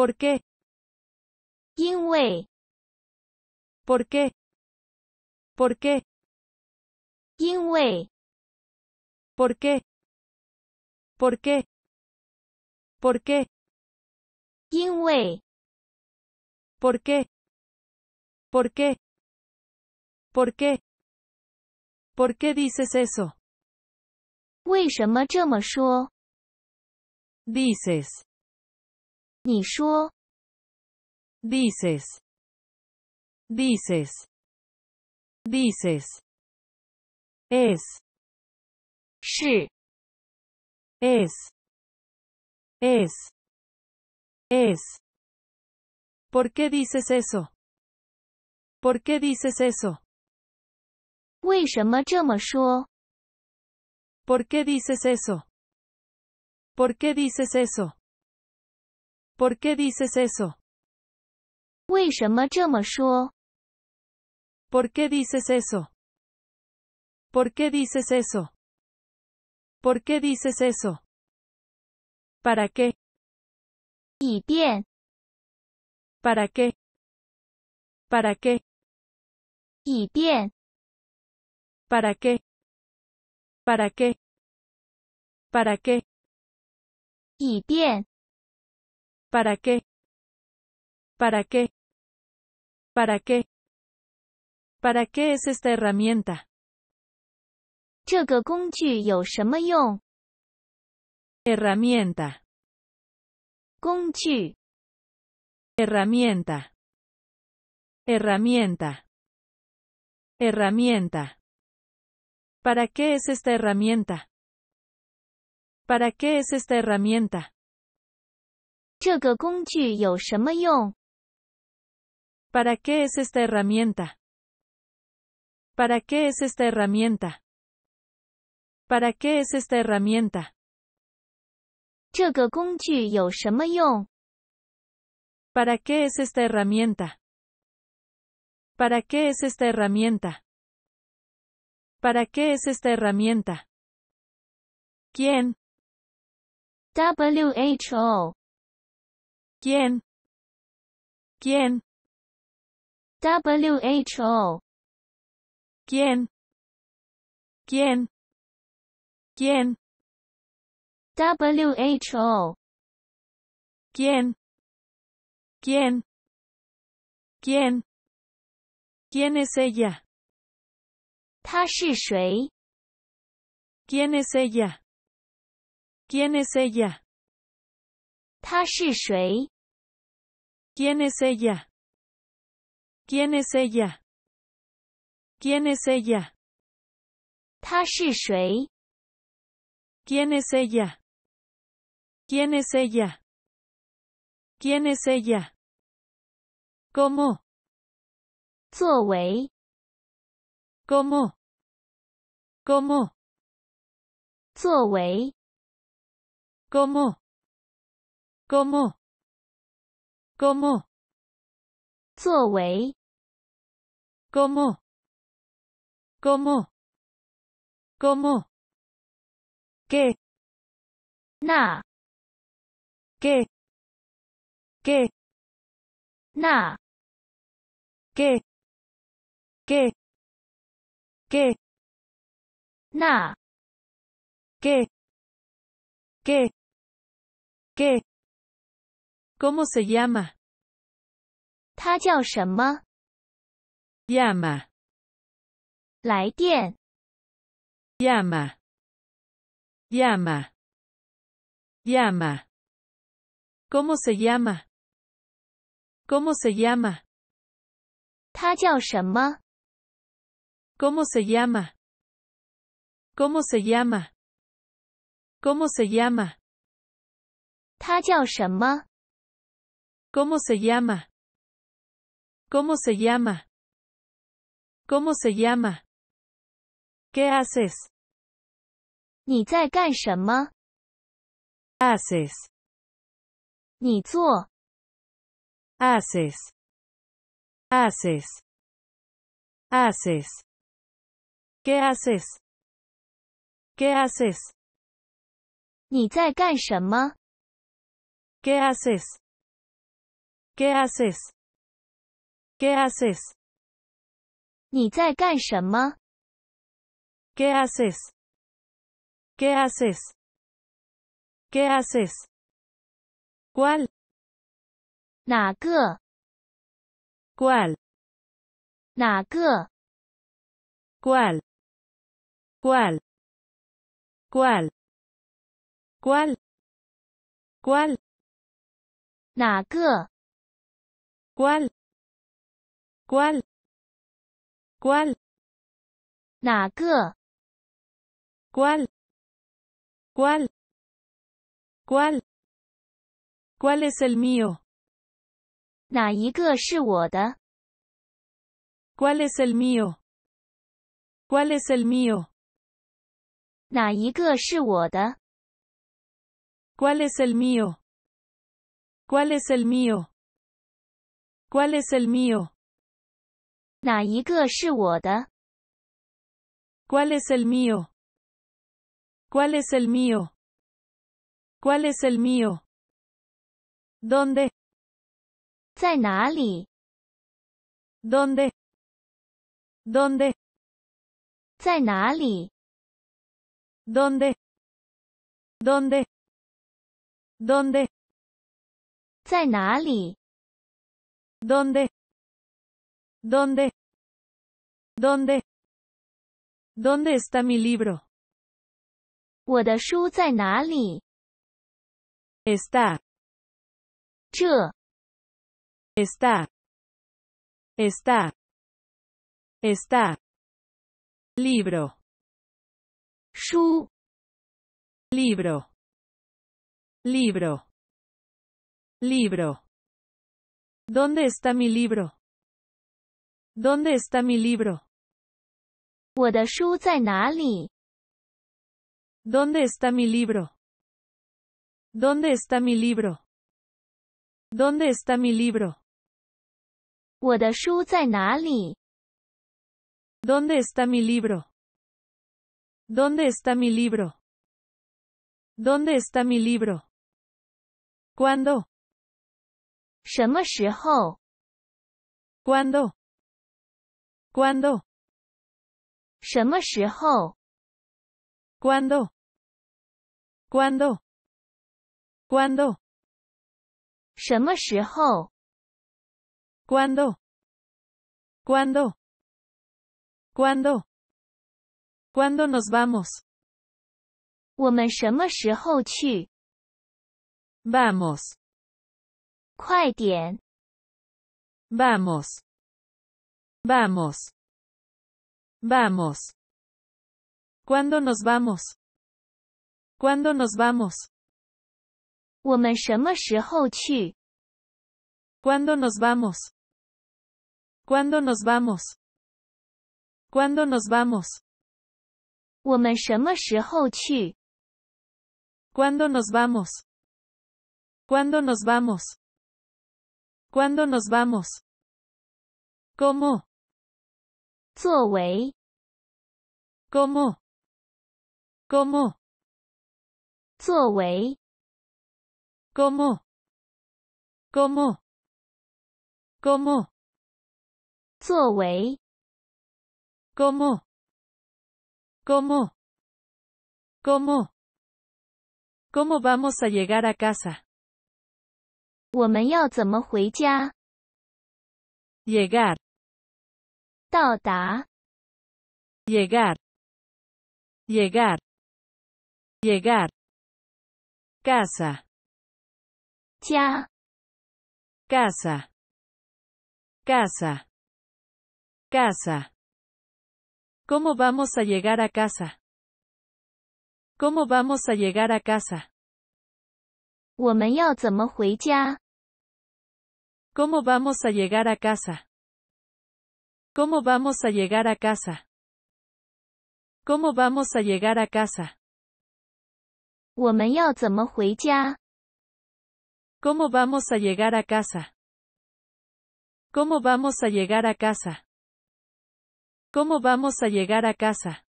¿Por qué? ¿Por qué? ¿Por qué? ¿Por qué? ¿Por qué? ¿Por qué? ¿Por qué? ¿Por qué? ¿Por qué? ¿Por qué dices eso? ¿Dices? dices, dices, dices, es, she, es, es, es. ¿Por qué dices eso? ¿Por qué dices eso? ¿Por qué dices eso? ¿Por qué dices eso? ¿Por qué dices eso? ¿Por qué dices eso? ¿Por qué dices eso? ¿Por qué dices eso? ¿Para qué? y bien ¿Para qué? ¿Para qué? Y bien ¿Para qué? ¿Para qué? ¿Para qué? ¿Para qué? ¿Para qué? ¿Para qué? ¿Para qué es esta herramienta? Herramienta. 工具. Herramienta. Herramienta. Herramienta. ¿Para qué es esta herramienta? ¿Para qué es esta herramienta? ¿Para qué es esta herramienta? ¿Para qué es esta herramienta? ¿Para qué es esta herramienta? ¿Para qué es esta herramienta? ¿Para qué es esta herramienta? ¿Para qué es esta herramienta? ¿Quién? WHO ¿Quién? ¿Quién? WHO. ¿Quién? ¿Quién? ¿Quién? WHO. ¿Quién? ¿Quién? ¿Quién? ¿Quién es ella? ¿Quién es ella? ¿Quién es ella? Tashishui ¿Quién es ella? ¿Quién es ella? ¿Quién es ella? shui ¿Quién es ella? ¿Quién es ella? ¿Quién es ella? ¿Cómo? 作为 ¿Cómo? ¿Cómo? 作为 ¿Cómo? como como ¿como? ¿Cómo, ¿Cómo? ¿Cómo? ¿Cómo? ¿Qué? na ¿Qué? ¿Qué? na ¿Qué? ¿Qué? ¿Qué? na ¿Qué? ¿Qué? ¿Qué? ¿Cómo se llama? llama yama. Llama. Llama. Llama. ¿Cómo se llama? ¿Cómo se llama? ¿Cómo se llama? ¿Cómo se llama? ¿Cómo se llama? ta 叫什么 ¿Cómo se llama? ¿Cómo se llama? ¿Cómo se llama? ¿Qué haces? 你在干什么 Haces. 你做 Haces. Haces. Haces. ¿Qué haces? ¿Qué haces? ¿Qué haces? Qué haces？Qué haces？你在干什么？Qué haces？Qué haces？Qué haces？Cuál？哪个？Cuál？哪个？Cuál？Cuál？Cuál？Cuál？Cuál？哪个？¿Cuál? ¿Cuál? ¿Cuál? cuál ¿Cuál? ¿Cuál? ¿Cuál es el mío? ¿Cuál es el mío? ¿Cuál es el mío? ¿Cuál es el mío? ¿Cuál es el mío? ¿Cuál es el mío? ¿Cuál es el mío? ¿Cuál es el mío? ¿Cuál es el mío? ¿Dónde? ¿Dónde? ¿Dónde? ¿Dónde? ¿Dónde? ¿Dónde? 在哪里？¿Dónde? ¿Dónde? ¿Dónde? ¿Dónde está mi libro? 我的书在哪里? Está. está. Está. Está. Libro. libro. Libro. Libro. ¿Dónde está mi libro? ¿Dónde está mi libro? ¿Dónde está mi libro? ¿Dónde está mi libro? ¿Dónde está mi libro? ¿Dónde está mi libro? ¿Dónde está mi libro? ¿Dónde está mi libro? ¿Cuándo? 什么时候？Cuando，cuando，什么时候？Cuando，cuando，cuando，什么时候？Cuando，cuando，cuando，cuando？我们什么时候去？Vamos。¡Vamos! Vamos. Vamos. ¿Cuándo nos vamos? ¿Cuándo nos vamos? ¿Cuándo nos vamos? ¿Cuándo nos vamos? ¿Cuándo nos vamos? cuándo nos vamos? ¿Cuándo nos vamos? ¿Cuándo nos vamos? ¿Cómo? ¿Cómo? ¿Cómo? ¿Cómo? ¿Cómo? ¿Cómo? ¿Cómo? ¿Cómo? ¿Cómo? ¿Cómo vamos a llegar a casa? 我们要怎么回家？llegar 到达 llegar llegar llegar casa ya casa casa casa cómo vamos a llegar a casa cómo vamos a llegar a casa 我们要怎么回家？¿Cómo vamos a llegar a casa? ¿Cómo vamos a llegar a casa? ¿Cómo vamos a llegar a casa? ¿Cómo vamos a llegar a casa? ¿Cómo vamos a llegar a casa? ¿Cómo vamos a llegar a casa?